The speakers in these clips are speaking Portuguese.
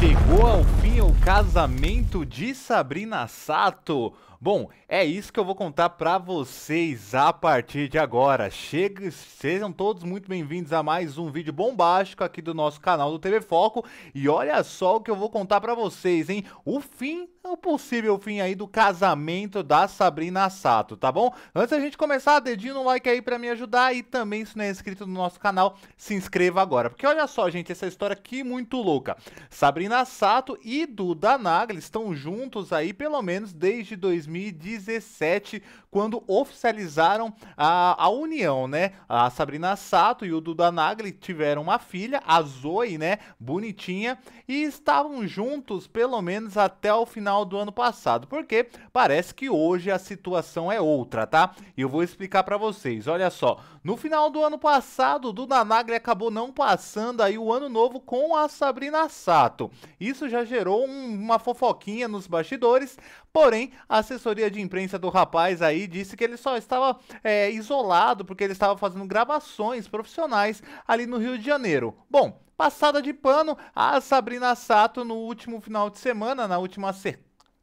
Chegou ao fim o casamento de Sabrina Sato. Bom, é isso que eu vou contar para vocês a partir de agora. Chega, sejam todos muito bem-vindos a mais um vídeo bombástico aqui do nosso canal do TV Foco. E olha só o que eu vou contar para vocês, hein? O fim, o possível fim aí do casamento da Sabrina Sato, tá bom? Antes da gente começar, dedinho no like aí para me ajudar e também se não é inscrito no nosso canal, se inscreva agora. Porque olha só, gente, essa história aqui é muito louca. Sabrina Sato e Duda Nagli estão juntos aí pelo menos desde 2000 2017, quando oficializaram a, a união, né? A Sabrina Sato e o Duda Nagli tiveram uma filha, a Zoe, né? Bonitinha, e estavam juntos pelo menos até o final do ano passado, porque parece que hoje a situação é outra, tá? E eu vou explicar para vocês. Olha só, no final do ano passado, o Duda Nagli acabou não passando aí o ano novo com a Sabrina Sato. Isso já gerou um, uma fofoquinha nos bastidores, porém, a assessoria de imprensa do rapaz aí disse que ele só estava é, isolado porque ele estava fazendo gravações profissionais ali no Rio de Janeiro. Bom, passada de pano, a Sabrina Sato no último final de semana, na última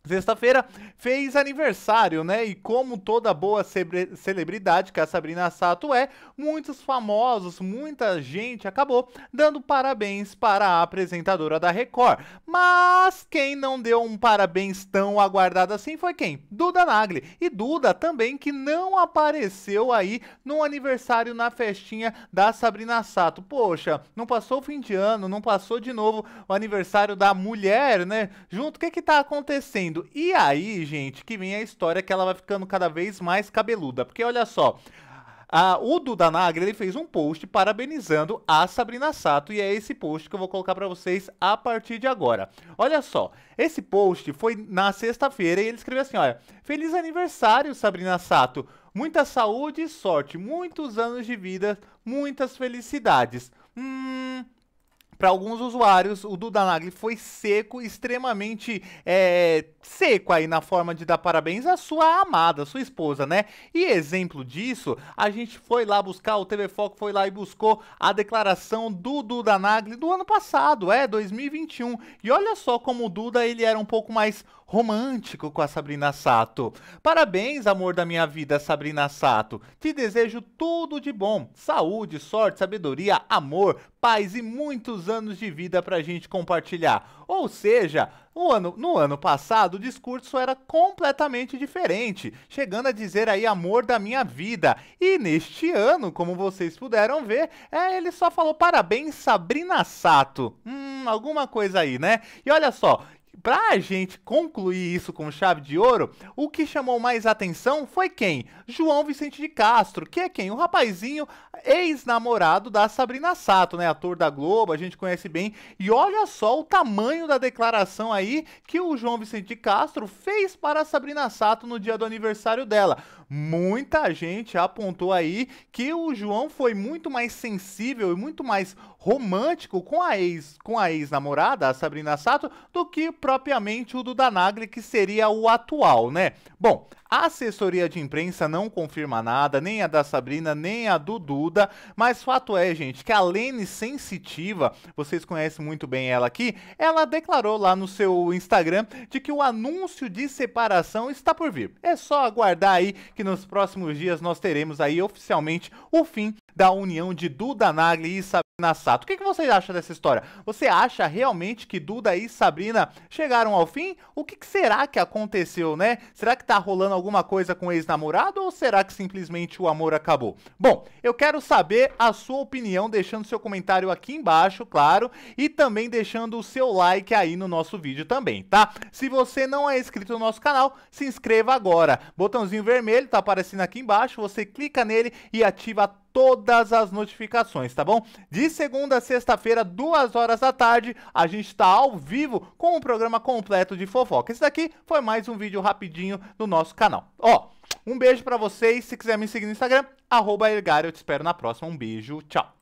Sexta-feira fez aniversário, né? E como toda boa celebridade que a Sabrina Sato é, muitos famosos, muita gente acabou dando parabéns para a apresentadora da Record. Mas quem não deu um parabéns tão aguardado assim foi quem? Duda Nagli. E Duda também que não apareceu aí no aniversário na festinha da Sabrina Sato. Poxa, não passou o fim de ano, não passou de novo o aniversário da mulher, né? Junto, o que que tá acontecendo? E aí, gente, que vem a história que ela vai ficando cada vez mais cabeluda. Porque olha só, o Duda Nagra ele fez um post parabenizando a Sabrina Sato e é esse post que eu vou colocar para vocês a partir de agora. Olha só, esse post foi na sexta-feira e ele escreveu assim, olha, feliz aniversário Sabrina Sato, muita saúde e sorte, muitos anos de vida, muitas felicidades para alguns usuários, o Duda Nagli foi seco, extremamente é, seco aí na forma de dar parabéns à sua amada, à sua esposa, né? E exemplo disso, a gente foi lá buscar, o TV Foco foi lá e buscou a declaração do Duda Nagli do ano passado, é, 2021. E olha só como o Duda ele era um pouco mais romântico com a Sabrina Sato. Parabéns, amor da minha vida, Sabrina Sato. Te desejo tudo de bom, saúde, sorte, sabedoria, amor, paz e muitos anos de vida para a gente compartilhar. Ou seja, no ano, no ano passado o discurso era completamente diferente, chegando a dizer aí amor da minha vida. E neste ano, como vocês puderam ver, é, ele só falou parabéns Sabrina Sato. Hum, alguma coisa aí, né? E olha só, pra gente concluir isso com chave de ouro, o que chamou mais atenção foi quem? João Vicente de Castro, que é quem? O rapazinho ex-namorado da Sabrina Sato, né? Ator da Globo, a gente conhece bem. E olha só o tamanho da declaração aí que o João Vicente de Castro fez para a Sabrina Sato no dia do aniversário dela. Muita gente apontou aí que o João foi muito mais sensível e muito mais romântico com a ex, com a ex-namorada, a Sabrina Sato, do que o próprio propriamente o do Danagli, que seria o atual, né? Bom, a assessoria de imprensa não confirma nada, nem a da Sabrina, nem a do Duda, mas fato é, gente, que a Lene Sensitiva, vocês conhecem muito bem ela aqui, ela declarou lá no seu Instagram de que o anúncio de separação está por vir. É só aguardar aí que nos próximos dias nós teremos aí oficialmente o fim da união de Duda Nagli e Sabrina. Sato. O que, que vocês acham dessa história? Você acha realmente que Duda e Sabrina chegaram ao fim? O que, que será que aconteceu, né? Será que tá rolando alguma coisa com o ex-namorado ou será que simplesmente o amor acabou? Bom, eu quero saber a sua opinião deixando seu comentário aqui embaixo, claro, e também deixando o seu like aí no nosso vídeo também, tá? Se você não é inscrito no nosso canal, se inscreva agora. Botãozinho vermelho tá aparecendo aqui embaixo, você clica nele e ativa todas as notificações, tá bom? De segunda a sexta-feira, duas horas da tarde, a gente está ao vivo com o programa completo de fofoca. Esse daqui foi mais um vídeo rapidinho do nosso canal. Ó, um beijo para vocês, se quiser me seguir no Instagram, arroba eu te espero na próxima. Um beijo, tchau!